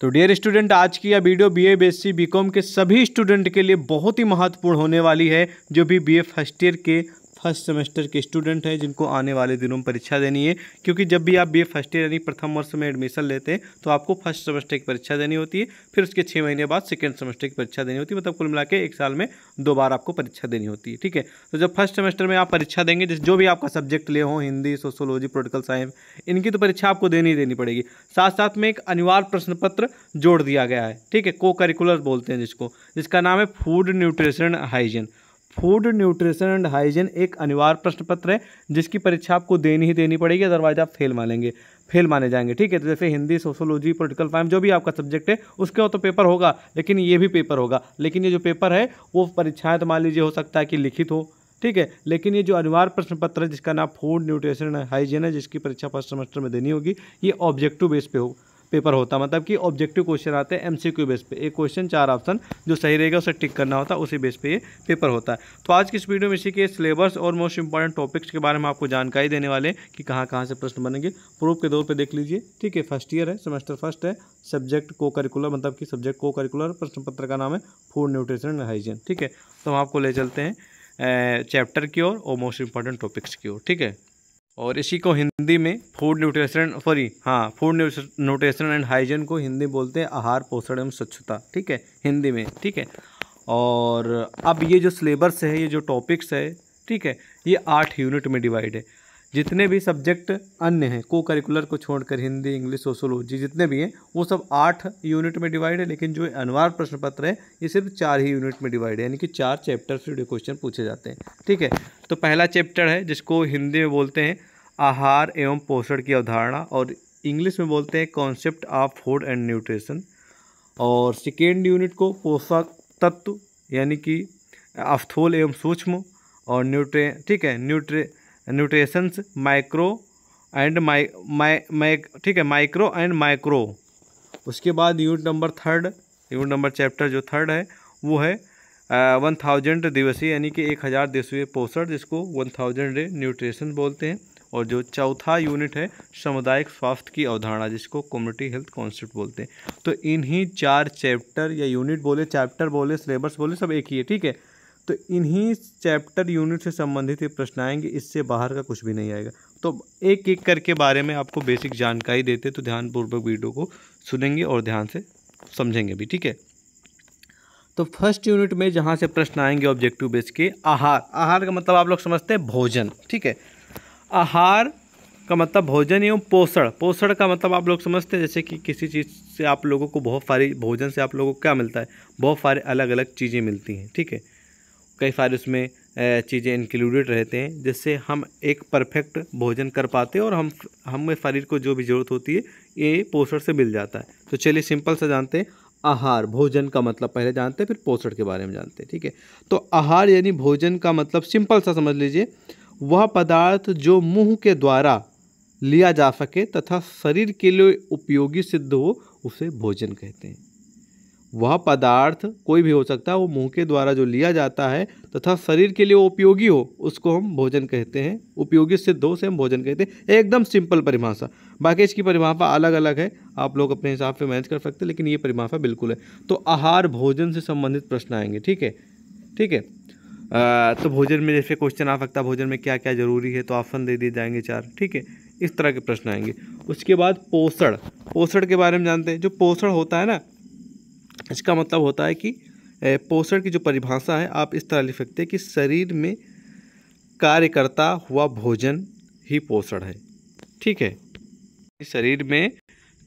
तो dear student आज की यह वीडियो बीए बीएससी बीकॉम के सभी स्टूडेंट के लिए बहुत ही महत्वपूर्ण होने वाली है जो भी बीए फर्स्ट ईयर के फर्स्ट सेमेस्टर के स्टूडेंट हैं जिनको आने वाले दिनों में परीक्षा देनी है क्योंकि जब भी आप बी फर्स्ट ईयर यानी प्रथम वर्ष में एडमिशन लेते हैं तो आपको फर्स्ट सेमेस्टर की परीक्षा देनी होती है फिर उसके छः महीने बाद सेकेंड सेमेस्टर की परीक्षा देनी होती है मतलब कुल मिला एक साल में दो बार आपको परीक्षा देनी होती है ठीक है तो जब फर्स्ट सेमेस्टर में आप परीक्षा देंगे जिस जो भी आपका सब्जेक्ट ले हो हिंदी सोशोलॉजी पोलिटिकल साइंस इनकी तो परीक्षा आपको देनी ही देनी पड़ेगी साथ साथ में एक अनिवार्य प्रश्न पत्र जोड़ दिया गया है ठीक है को करिकुलर बोलते हैं जिसको जिसका नाम है food nutrition hygiene food nutrition and hygiene एक अनिवार्य प्रश्न पत्र है जिसकी परीक्षा आपको देनी ही देनी पड़ेगी अदरवाइज आप फेल मानेंगे फेल माने जाएंगे ठीक है तो जैसे हिंदी सोशोलॉजी पॉलिटिकल साइंस जो भी आपका सब्जेक्ट है उसके और तो पेपर होगा लेकिन ये भी पेपर होगा लेकिन ये जो पेपर है वो परीक्षाएँ तो मान लीजिए हो सकता है कि लिखित हो ठीक है लेकिन ये जो अनिवार्य प्रश्न पत्र है जिसका नाम फूड न्यूट्रिशन हाइजीन है जिसकी परीक्षा फर्स्ट सेमेस्टर में देनी होगी ये ऑब्जेक्टिव बेस पे हो पेपर होता मतलब कि ऑब्जेक्टिव क्वेश्चन आते हैं एमसीक्यू बेस पे एक क्वेश्चन चार ऑप्शन जो सही रहेगा उसे टिक करना होता है उसी बेस पे ये पेपर होता है तो आज की इस वीडियो में इसी के सिलेबस और मोस्ट इंपॉर्टेंट टॉपिक्स के बारे में आपको जानकारी देने वाले हैं कि कहाँ कहाँ से प्रश्न बनेंगे प्रूफ के तौर पर देख लीजिए ठीक है फर्स्ट ईयर है सेमेस्टर फर्स्ट है सब्जेक्ट को करिकुलर मतलब कि सब्जेक्ट को करिकुलर प्रश्न पत्र का नाम है फूड न्यूट्रिशन एंड हाइजीन ठीक है तो हम आपको ले चलते हैं चैप्टर की ओर और मोस्ट इंपॉर्टेंट टॉपिक्स की ओर ठीक है और इसी को हिंदी में फूड न्यूट्रिशन सॉरी हाँ फूड न्यूट्रिशन एंड हाइजीन को हिंदी बोलते हैं आहार पोषण एवं स्वच्छता ठीक है हिंदी में ठीक है और अब ये जो सिलेबस है ये जो टॉपिक्स है ठीक है ये आठ यूनिट में डिवाइड है जितने भी सब्जेक्ट अन्य हैं को करिकुलर को छोड़कर हिंदी इंग्लिश सोशोलॉजी जितने भी हैं वो सब आठ यूनिट में डिवाइड है लेकिन जो अनवार प्रश्न पत्र है ये सिर्फ चार ही यूनिट में डिवाइड है यानी कि चार चैप्टर से क्वेश्चन पूछे जाते हैं ठीक है तो पहला चैप्टर है जिसको हिंदी में बोलते हैं आहार एवं पोषण की अवधारणा और इंग्लिश में बोलते हैं concept of food and nutrition और सेकेंड यूनिट को पोषक तत्व यानी कि अफथोल एवं सूक्ष्म और न्यूट्रे ठीक है न्यूट्रे न्यूट्रेशंस माइक्रो एंड माइ माइ ठीक है माइक्रो एंड माइक्रो उसके बाद unit number third unit number chapter जो थर्ड है वो है वन थाउजेंड दिवसीय यानी कि एक हज़ार दिवसीय पोषण जिसको वन थाउजेंड डे न्यूट्रिशन बोलते हैं और जो चौथा यूनिट है सामुदायिक स्वास्थ्य की अवधारणा जिसको कम्युनिटी हेल्थ कॉन्सेप्ट बोलते हैं तो इन्हीं चार चैप्टर या यूनिट बोले चैप्टर बोले सिलेबस बोले सब एक ही है ठीक है तो इन्हीं चैप्टर यूनिट से संबंधित ये प्रश्न आएंगे इससे बाहर का कुछ भी नहीं आएगा तो एक एक करके बारे में आपको बेसिक जानकारी देते तो ध्यानपूर्वक वीडियो को सुनेंगे और ध्यान से समझेंगे भी ठीक है तो फर्स्ट यूनिट में जहाँ से प्रश्न आएंगे ऑब्जेक्टिव बेस के आहार आहार का मतलब आप लोग समझते हैं भोजन ठीक है आहार का मतलब भोजन एवं पोषण पोषण का मतलब आप लोग समझते हैं जैसे कि किसी चीज़ से आप लोगों को बहुत सारी भोजन से आप लोगों को क्या मिलता है बहुत सारे अलग अलग चीज़ें मिलती हैं ठीक है थीके? कई सारे उसमें चीज़ें इंक्लूडेड रहते हैं जिससे हम एक परफेक्ट भोजन कर पाते हैं और हम हमें शरीर को जो भी ज़रूरत होती है ये पोषण से मिल जाता है तो चलिए सिंपल सा जानते हैं आहार भोजन का मतलब पहले जानते हैं फिर पोषण के बारे में जानते हैं ठीक है तो आहार यानी भोजन का मतलब सिंपल सा समझ लीजिए वह पदार्थ जो मुँह के द्वारा लिया जा सके तथा शरीर के लिए उपयोगी सिद्ध हो उसे भोजन कहते हैं वह पदार्थ कोई भी हो सकता है वो मुंह के द्वारा जो लिया जाता है तथा शरीर के लिए उपयोगी हो उसको हम भोजन कहते हैं उपयोगी सिद्ध हो से हम भोजन कहते हैं एकदम सिंपल परिभाषा बाकी इसकी परिभाषा अलग अलग है आप लोग अपने हिसाब से मैनेज कर सकते हैं लेकिन ये परिभाषा बिल्कुल है तो आहार भोजन से संबंधित प्रश्न आएंगे ठीक है ठीक है तो भोजन में जैसे क्वेश्चन आ सकता है भोजन में क्या क्या जरूरी है तो ऑप्शन दे दिए जाएंगे चार ठीक है इस तरह के प्रश्न आएंगे उसके बाद पोषण पोषण के बारे में जानते हैं जो पोषण होता है ना इसका मतलब होता है कि पोषण की जो परिभाषा है आप इस तरह लिख सकते हैं कि शरीर में कार्य करता हुआ भोजन ही पोषण है ठीक है शरीर में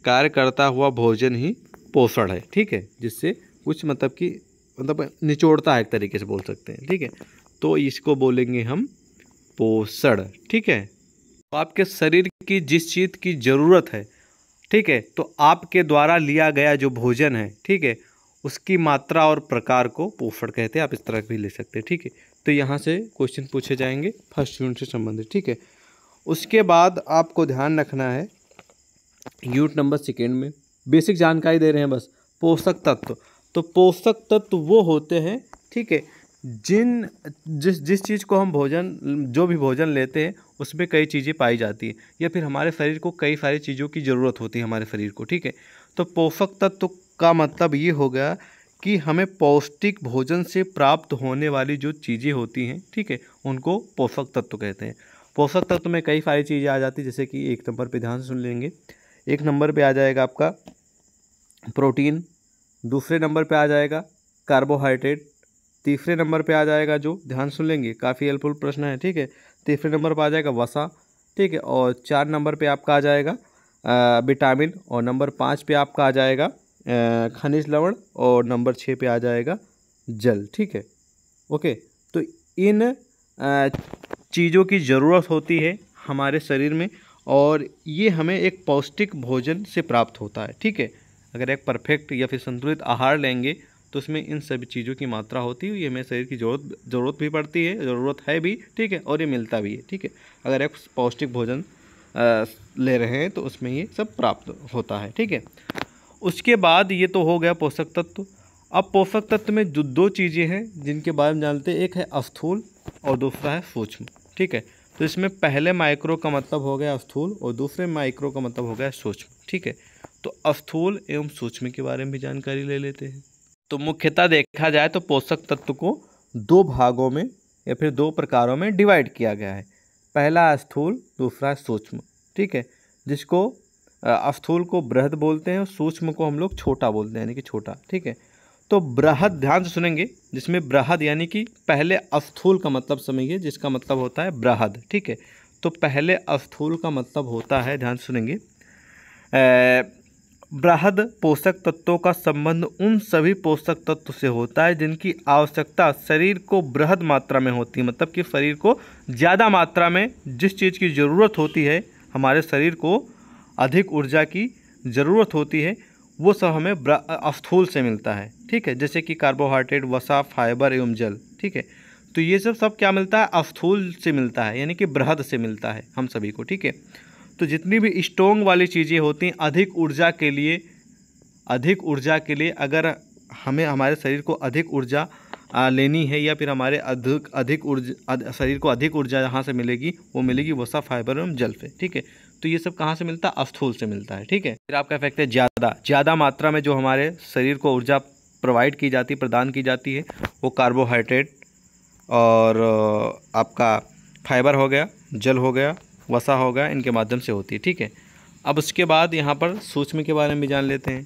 कार्य करता हुआ भोजन ही पोषण है ठीक है जिससे कुछ मतलब कि मतलब निचोड़ता है एक तरीके से बोल सकते हैं ठीक है तो इसको बोलेंगे हम पोषण ठीक है तो आपके शरीर की जिस चीज़ की ज़रूरत है ठीक है तो आपके द्वारा लिया गया जो भोजन है ठीक है उसकी मात्रा और प्रकार को पोषण कहते हैं आप इस तरह भी ले सकते हैं ठीक है तो यहाँ से क्वेश्चन पूछे जाएंगे फर्स्ट यूनिट से संबंधित ठीक है उसके बाद आपको ध्यान रखना है यूनिट नंबर सेकेंड में बेसिक जानकारी दे रहे हैं बस पोषक तत्व तो पोषक तत्व वो होते हैं ठीक है जिन जिस जिस चीज़ को हम भोजन जो भी भोजन लेते हैं उसमें कई चीज़ें पाई जाती हैं या फिर हमारे शरीर को कई सारी चीज़ों की ज़रूरत होती है हमारे शरीर को ठीक है तो पोषक तत्व का मतलब ये हो गया कि हमें पौष्टिक भोजन से प्राप्त होने वाली जो चीज़ें होती हैं ठीक है उनको पोषक तत्व कहते हैं पोषक तत्व में कई सारी चीज़ें आ जाती जैसे कि एक नंबर पे ध्यान से सुन लेंगे एक नंबर पे आ जाएगा आपका प्रोटीन दूसरे नंबर पे आ जाएगा कार्बोहाइड्रेट तीसरे नंबर पे आ जाएगा जो ध्यान सुन लेंगे काफ़ी हेल्पफुल प्रश्न है ठीक है तीसरे नंबर पर आ जाएगा वसा ठीक है और चार नंबर पर आपका आ जाएगा विटामिन और नंबर पाँच पे आपका आ जाएगा खनिज लवण और नंबर छः पे आ जाएगा जल ठीक है ओके तो इन चीज़ों की ज़रूरत होती है हमारे शरीर में और ये हमें एक पौष्टिक भोजन से प्राप्त होता है ठीक है अगर एक परफेक्ट या फिर संतुलित आहार लेंगे तो उसमें इन सभी चीज़ों की मात्रा होती है ये हमें शरीर की जरूरत ज़रूरत भी पड़ती है ज़रूरत है भी ठीक है और ये मिलता भी है ठीक है अगर एक पौष्टिक भोजन ले रहे हैं तो उसमें ये सब प्राप्त होता है ठीक है उसके बाद ये तो हो गया पोषक तत्व अब पोषक तत्व में जो दो चीज़ें हैं जिनके बारे में जानते हैं एक है अस्थूल और दूसरा है सूक्ष्म ठीक है तो इसमें पहले माइक्रो का मतलब हो गया अस्थूल और दूसरे माइक्रो का मतलब हो गया सूक्ष्म ठीक है तो अस्थूल एवं सूक्ष्म के बारे में भी जानकारी ले लेते हैं तो मुख्यतः देखा जाए तो पोषक तत्व को दो भागों में या फिर दो प्रकारों में डिवाइड किया गया है पहला स्थूल दूसरा सूक्ष्म ठीक है जिसको अस्थूल को बृहद बोलते हैं और सूक्ष्म को हम लोग छोटा बोलते हैं यानी कि छोटा ठीक है तो बृहद ध्यान से सुनेंगे जिसमें बृहद यानी कि पहले अस्थूल का मतलब समझिए जिसका मतलब होता है बृहद ठीक है तो पहले अस्थूल का मतलब होता है ध्यान सुनेंगे बृहद पोषक तत्वों का संबंध उन सभी पोषक तत्व से होता है जिनकी आवश्यकता शरीर को बृहद मात्रा में होती है मतलब कि शरीर को ज़्यादा मात्रा में जिस चीज़ की ज़रूरत होती है हमारे शरीर को अधिक ऊर्जा की ज़रूरत होती है वो सब हमें अस्थूल से मिलता है ठीक है जैसे कि कार्बोहाइड्रेट वसा फाइबर एवं जल ठीक है तो ये सब सब क्या मिलता है अस्थूल से मिलता है यानी कि बृहद से मिलता है हम सभी को ठीक है तो जितनी भी स्ट्रोंग वाली चीज़ें होती हैं अधिक ऊर्जा के लिए अधिक ऊर्जा के लिए अगर हमें हमारे शरीर को अधिक ऊर्जा लेनी है या फिर हमारे अधिक अधिक ऊर्जा शरीर को अधिक ऊर्जा जहाँ से मिलेगी वो मिलेगी वसा फाइबर एवं जल से ठीक है तो ये सब कहाँ से मिलता है अस्थूल से मिलता है ठीक है फिर आपका इफेक्ट है ज़्यादा ज़्यादा मात्रा में जो हमारे शरीर को ऊर्जा प्रोवाइड की जाती प्रदान की जाती है वो कार्बोहाइड्रेट और आपका फाइबर हो गया जल हो गया वसा हो गया इनके माध्यम से होती है ठीक है अब उसके बाद यहाँ पर सूक्ष्म के बारे में भी जान लेते हैं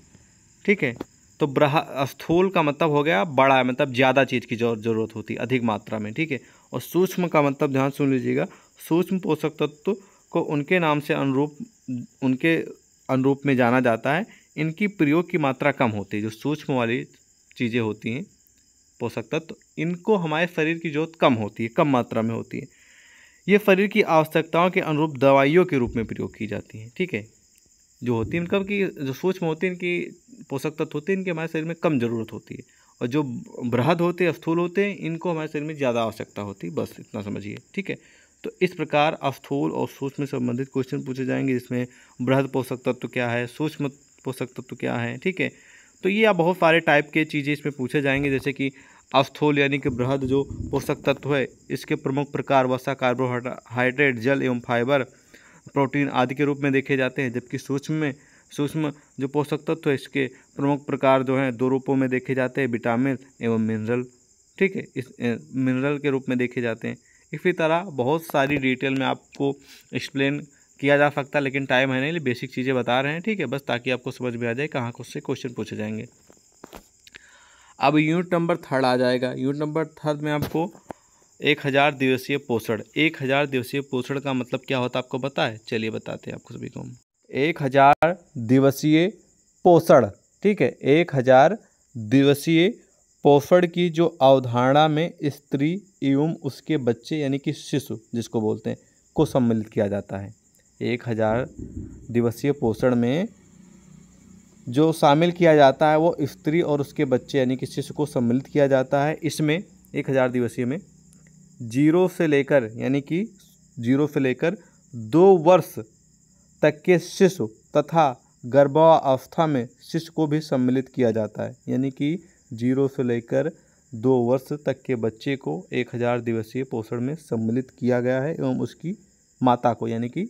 ठीक है तो ब्रह स्थूल का मतलब हो गया बड़ा मतलब ज़्यादा चीज़ की ज़रूरत होती है अधिक मात्रा में ठीक है और सूक्ष्म का मतलब ध्यान सुन लीजिएगा सूक्ष्म पोषक तत्व को उनके नाम से अनुरूप उनके अनुरूप में जाना जाता है इनकी प्रयोग की मात्रा कम होती है जो सूक्ष्म वाली चीज़ें होती हैं पोषक तत्व इनको हमारे शरीर की जरूरत कम होती है कम मात्रा में होती है ये शरीर की आवश्यकताओं के अनुरूप दवाइयों के रूप में प्रयोग की जाती हैं ठीक है जो होती है इनका कि जो सूक्ष्म होती है इनकी पोषक तत्व होते हैं इनकी हमारे शरीर में कम ज़रूरत होती है और जो बृहद होते हैं स्थूल होते हैं इनको हमारे शरीर में ज़्यादा आवश्यकता होती है बस इतना समझिए ठीक है तो इस प्रकार अस्थूल और सूक्ष्म संबंधित क्वेश्चन पूछे जाएंगे जिसमें बृहद पोषक तत्व क्या है सूक्ष्म पोषक तत्व क्या है ठीक है तो ये आप बहुत सारे टाइप के चीज़ें इसमें पूछे जाएंगे जैसे कि अस्थूल यानी कि बृहद जो पोषक तत्व है इसके प्रमुख प्रकार वसा कार्बोहाइड्रेट जल एवं फाइबर प्रोटीन आदि के रूप में देखे जाते हैं जबकि सूक्ष्म में सूक्ष्म जो पोषक तत्व है इसके प्रमुख प्रकार जो हैं दो रूपों में देखे जाते हैं विटामिन एवं मिनरल ठीक है इस मिनरल के रूप में देखे जाते हैं इसी तरह बहुत सारी डिटेल में आपको एक्सप्लेन किया जा सकता है लेकिन टाइम है नहीं बेसिक चीज़ें बता रहे हैं ठीक है बस ताकि आपको समझ में आ जाए कहाँ से क्वेश्चन पूछे जाएंगे अब यूनिट नंबर थर्ड आ जाएगा यूनिट नंबर थर्ड में आपको एक हज़ार दिवसीय पोषण एक हज़ार दिवसीय पोषण का मतलब क्या होता है आपको पता है चलिए बताते हैं आपको सभी को एक हज़ार दिवसीय पोषण ठीक है एक हज़ार दिवसीय पोषण की जो अवधारणा में स्त्री एवं उसके बच्चे यानी कि शिशु जिसको बोलते हैं को सम्मिलित किया जाता है एक हज़ार दिवसीय पोषण में जो शामिल किया जाता है वो स्त्री और उसके बच्चे यानी कि शिशु को सम्मिलित किया जाता है इसमें एक हज़ार दिवसीय में जीरो से लेकर यानी कि जीरो से लेकर दो वर्ष तक के शिशु तथा गर्भावस्था में शिशु को भी सम्मिलित किया जाता है यानी कि जीरो से लेकर दो वर्ष तक के बच्चे को एक हज़ार दिवसीय पोषण में सम्मिलित किया गया है एवं उसकी माता को यानी कि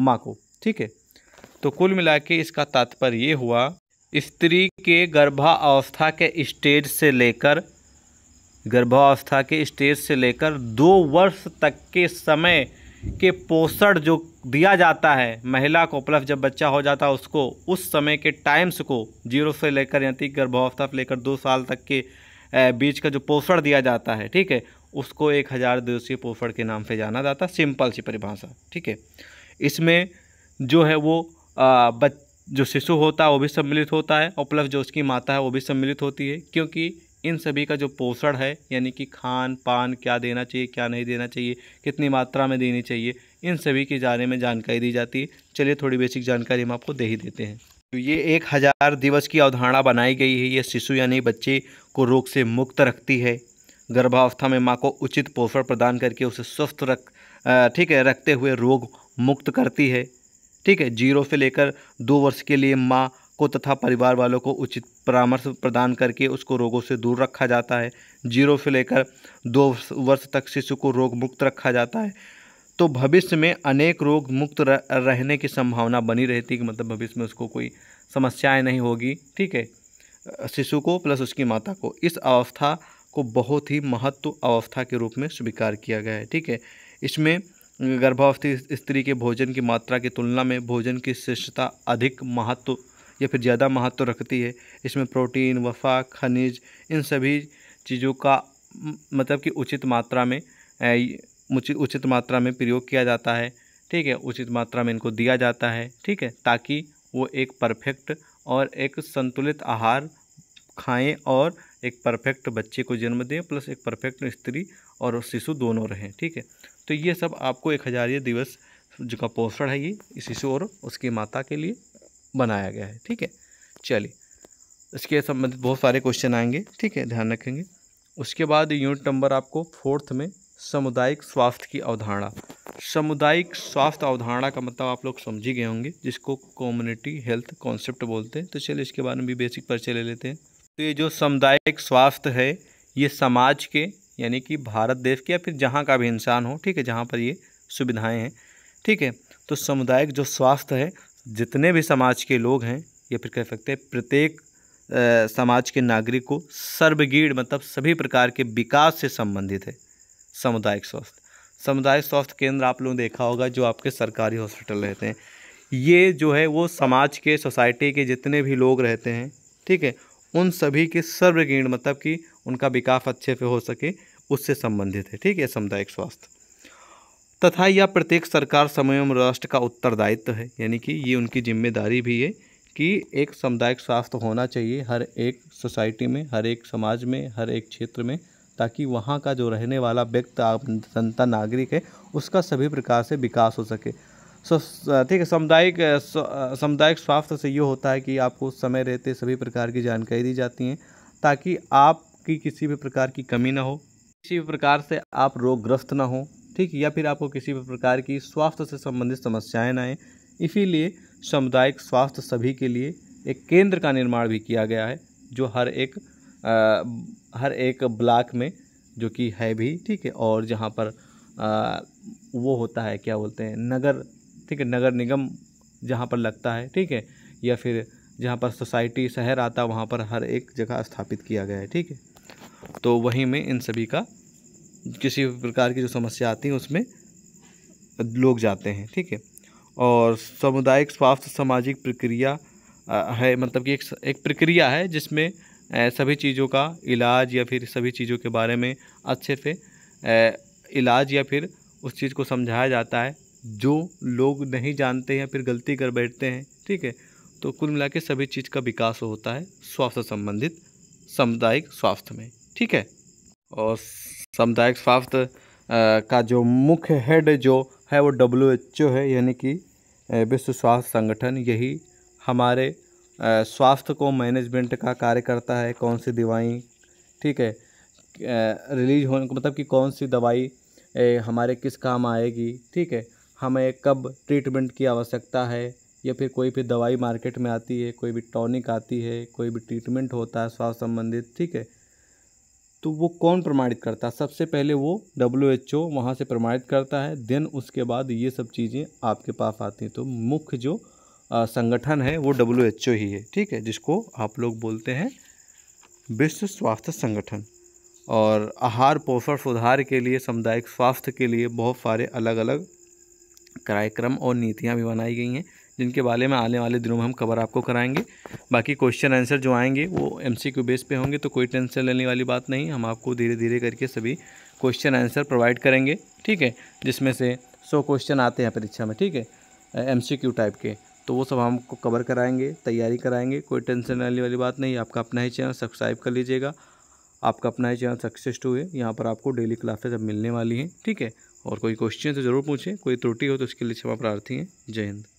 माँ को ठीक है तो कुल मिला के इसका तात्पर्य ये हुआ स्त्री के गर्भावस्था के स्टेज से लेकर गर्भावस्था के स्टेज से लेकर दो वर्ष तक के समय के पोषण जो दिया जाता है महिला को प्लस जब बच्चा हो जाता है उसको उस समय के टाइम्स को जीरो से लेकर यानी गर्भावस्था से लेकर दो साल तक के बीच का जो पोषण दिया जाता है ठीक है उसको एक हज़ार दिवसीय पोषण के नाम से जाना जाता है सिंपल सी परिभाषा ठीक है इसमें जो है वो बच जो शिशु होता है वो भी सम्मिलित होता है और प्लस जो उसकी माता है वो भी सम्मिलित होती है क्योंकि इन सभी का जो पोषण है यानी कि खान पान क्या देना चाहिए क्या नहीं देना चाहिए कितनी मात्रा में देनी चाहिए इन सभी के बारे में जानकारी दी जाती है चलिए थोड़ी बेसिक जानकारी हम आपको दे ही देते हैं तो ये एक हज़ार दिवस की अवधारणा बनाई गई है ये शिशु यानी बच्चे को रोग से मुक्त रखती है गर्भावस्था में माँ को उचित पोषण प्रदान करके उसे स्वस्थ रख ठीक है रखते हुए रोग मुक्त करती है ठीक है जीरो से लेकर दो वर्ष के लिए माँ को तथा परिवार वालों को उचित परामर्श प्रदान करके उसको रोगों से दूर रखा जाता है जीरो से लेकर दो वर्ष तक शिशु को रोग मुक्त रखा जाता है तो भविष्य में अनेक रोग मुक्त रहने की संभावना बनी रहती है कि मतलब भविष्य में उसको कोई समस्याएं नहीं होगी ठीक है शिशु को प्लस उसकी माता को इस अवस्था को बहुत ही महत्व अवस्था के रूप में स्वीकार किया गया है ठीक है इसमें गर्भावस्थी स्त्री के भोजन की मात्रा की तुलना में भोजन की श्रेष्ठता अधिक महत्व या फिर ज़्यादा महत्व रखती है इसमें प्रोटीन वफा खनिज इन सभी चीज़ों का मतलब कि उचित मात्रा में उचित मात्रा में प्रयोग किया जाता है ठीक है उचित मात्रा में इनको दिया जाता है ठीक है ताकि वो एक परफेक्ट और एक संतुलित आहार खाएं और एक परफेक्ट बच्चे को जन्म दें प्लस एक परफेक्ट स्त्री और शिशु दोनों रहें ठीक है तो ये सब आपको एक हजारिय दिवस जो का पोषण है ये शिशु और उसकी माता के लिए बनाया गया है ठीक है चलिए इसके संबंधित बहुत सारे क्वेश्चन आएंगे ठीक है ध्यान रखेंगे उसके बाद यूनिट नंबर आपको फोर्थ में सामुदायिक स्वास्थ्य की अवधारणा सामुदायिक स्वास्थ्य अवधारणा का मतलब आप लोग समझ ही गए होंगे जिसको कम्युनिटी हेल्थ कॉन्सेप्ट बोलते हैं तो चलिए इसके बारे में भी बेसिक परिचय ले लेते हैं तो ये जो सामुदायिक स्वास्थ्य है ये समाज के यानी कि भारत देश के या फिर जहाँ का भी इंसान हो ठीक है जहाँ पर ये सुविधाएँ हैं ठीक है तो सामुदायिक जो स्वास्थ्य है जितने भी समाज के लोग हैं या फिर कह सकते हैं प्रत्येक समाज के नागरिक को सर्वगीण मतलब सभी प्रकार के विकास से संबंधित है सामुदायिक स्वास्थ्य सामुदायिक स्वास्थ्य केंद्र आप लोगों ने देखा होगा जो आपके सरकारी हॉस्पिटल रहते हैं ये जो है वो समाज के सोसाइटी के जितने भी लोग रहते हैं ठीक है उन सभी के सर्वगीण मतलब कि उनका विकास अच्छे से हो सके उससे संबंधित है ठीक है सामुदायिक स्वास्थ्य तथा यह प्रत्येक सरकार समय एवं राष्ट्र का उत्तरदायित्व है यानी कि ये उनकी जिम्मेदारी भी है कि एक सामुदायिक स्वास्थ्य होना चाहिए हर एक सोसाइटी में हर एक समाज में हर एक क्षेत्र में ताकि वहाँ का जो रहने वाला व्यक्ति जनता नागरिक है उसका सभी प्रकार से विकास हो सके सो ठीक है सामुदायिक सामुदायिक स्वास्थ्य से ये होता है कि आपको समय रहते सभी प्रकार की जानकारी दी जाती हैं ताकि आपकी किसी भी प्रकार की कमी ना हो किसी भी प्रकार से आप रोगग्रस्त ना हो ठीक या फिर आपको किसी भी प्रकार की स्वास्थ्य से संबंधित समस्याएं ना आएँ इसीलिए सामुदायिक स्वास्थ्य सभी के लिए एक केंद्र का निर्माण भी किया गया है जो हर एक आ, हर एक ब्लॉक में जो कि है भी ठीक है और जहाँ पर आ, वो होता है क्या बोलते हैं नगर ठीक है नगर निगम जहाँ पर लगता है ठीक है या फिर जहाँ पर सोसाइटी शहर आता है वहाँ पर हर एक जगह स्थापित किया गया है ठीक है तो वहीं में इन सभी का किसी प्रकार की जो समस्या आती है उसमें लोग जाते हैं ठीक है और सामुदायिक स्वास्थ्य सामाजिक प्रक्रिया है मतलब कि एक एक प्रक्रिया है जिसमें सभी चीज़ों का इलाज या फिर सभी चीज़ों के बारे में अच्छे से इलाज या फिर उस चीज़ को समझाया जाता है जो लोग नहीं जानते या फिर गलती कर बैठते हैं ठीक है तो कुल मिला के सभी चीज़ का विकास होता है स्वास्थ्य संबंधित सामुदायिक स्वास्थ्य में ठीक है और सामुदायिक स्वास्थ्य का जो मुख्य हेड जो है वो डब्ल्यू एच ओ है यानी कि विश्व स्वास्थ्य संगठन यही हमारे स्वास्थ्य को मैनेजमेंट का कार्य करता है कौन सी दवाई ठीक है रिलीज होने का मतलब कि कौन सी दवाई हमारे किस काम आएगी ठीक है हमें कब ट्रीटमेंट की आवश्यकता है या फिर कोई भी दवाई मार्केट में आती है कोई भी टॉनिक आती है कोई भी ट्रीटमेंट होता है स्वास्थ्य संबंधित ठीक है तो वो कौन प्रमाणित करता है सबसे पहले वो डब्ल्यू एच ओ वहाँ से प्रमाणित करता है देन उसके बाद ये सब चीज़ें आपके पास आती हैं तो मुख्य जो संगठन है वो डब्ल्यू एच ओ ही है ठीक है जिसको आप लोग बोलते हैं विश्व स्वास्थ्य संगठन और आहार पोषण सुधार के लिए सामुदायिक स्वास्थ्य के लिए बहुत सारे अलग अलग कार्यक्रम और नीतियाँ भी बनाई गई हैं जिनके बारे में आने वाले दिनों में हम कवर आपको कराएंगे बाकी क्वेश्चन आंसर जो आएंगे वो एम सी बेस पे होंगे तो कोई टेंशन लेने वाली बात नहीं हम आपको धीरे धीरे करके सभी क्वेश्चन आंसर प्रोवाइड करेंगे ठीक है जिसमें से सौ क्वेश्चन आते हैं परीक्षा में ठीक है एम टाइप के तो वो सब हमको कवर कराएंगे तैयारी कराएंगे कोई टेंशन लेने वाली बात नहीं आपका अपना ही चैनल सब्सक्राइब कर लीजिएगा आपका अपना ही चैनल सक्सेस टू है यहाँ पर आपको डेली क्लासेस अब मिलने वाली हैं ठीक है और कोई क्वेश्चन तो ज़रूर पूछें कोई त्रुटि हो तो उसके लिए क्षमा प्रार्थी हैं जय हिंद